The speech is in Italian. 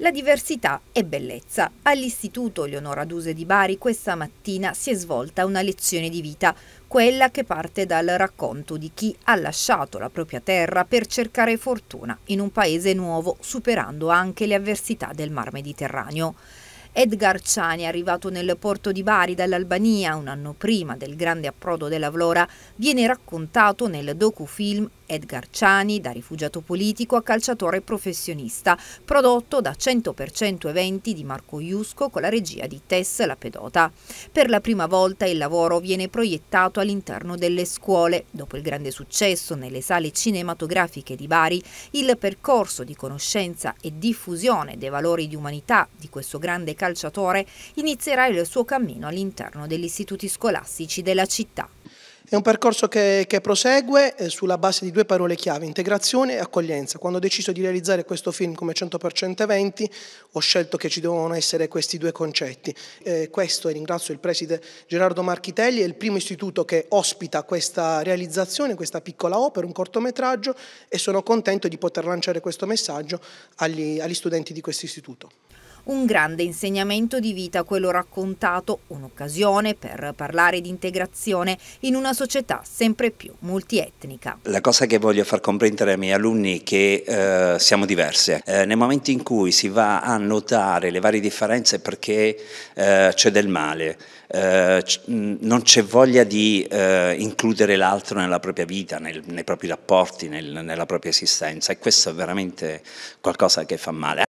La diversità è bellezza. All'Istituto Leonora Duse di Bari questa mattina si è svolta una lezione di vita, quella che parte dal racconto di chi ha lasciato la propria terra per cercare fortuna in un paese nuovo, superando anche le avversità del Mar Mediterraneo. Edgar Ciani, arrivato nel porto di Bari dall'Albania un anno prima del grande approdo della Vlora, viene raccontato nel docufilm Edgar Ciani, da rifugiato politico a calciatore professionista, prodotto da 100% eventi di Marco Iusco con la regia di Tess Lapedota. Per la prima volta il lavoro viene proiettato all'interno delle scuole. Dopo il grande successo nelle sale cinematografiche di Bari, il percorso di conoscenza e diffusione dei valori di umanità di questo grande calciatore inizierà il suo cammino all'interno degli istituti scolastici della città. È un percorso che, che prosegue eh, sulla base di due parole chiave, integrazione e accoglienza. Quando ho deciso di realizzare questo film come 100% eventi, ho scelto che ci devono essere questi due concetti. Eh, questo, e ringrazio il preside Gerardo Marchitelli, è il primo istituto che ospita questa realizzazione, questa piccola opera, un cortometraggio, e sono contento di poter lanciare questo messaggio agli, agli studenti di questo istituto. Un grande insegnamento di vita quello raccontato, un'occasione per parlare di integrazione in una società sempre più multietnica. La cosa che voglio far comprendere ai miei alunni è che eh, siamo diverse. Eh, nel momento in cui si va a notare le varie differenze perché eh, c'è del male, eh, non c'è voglia di eh, includere l'altro nella propria vita, nel, nei propri rapporti, nel, nella propria esistenza e questo è veramente qualcosa che fa male.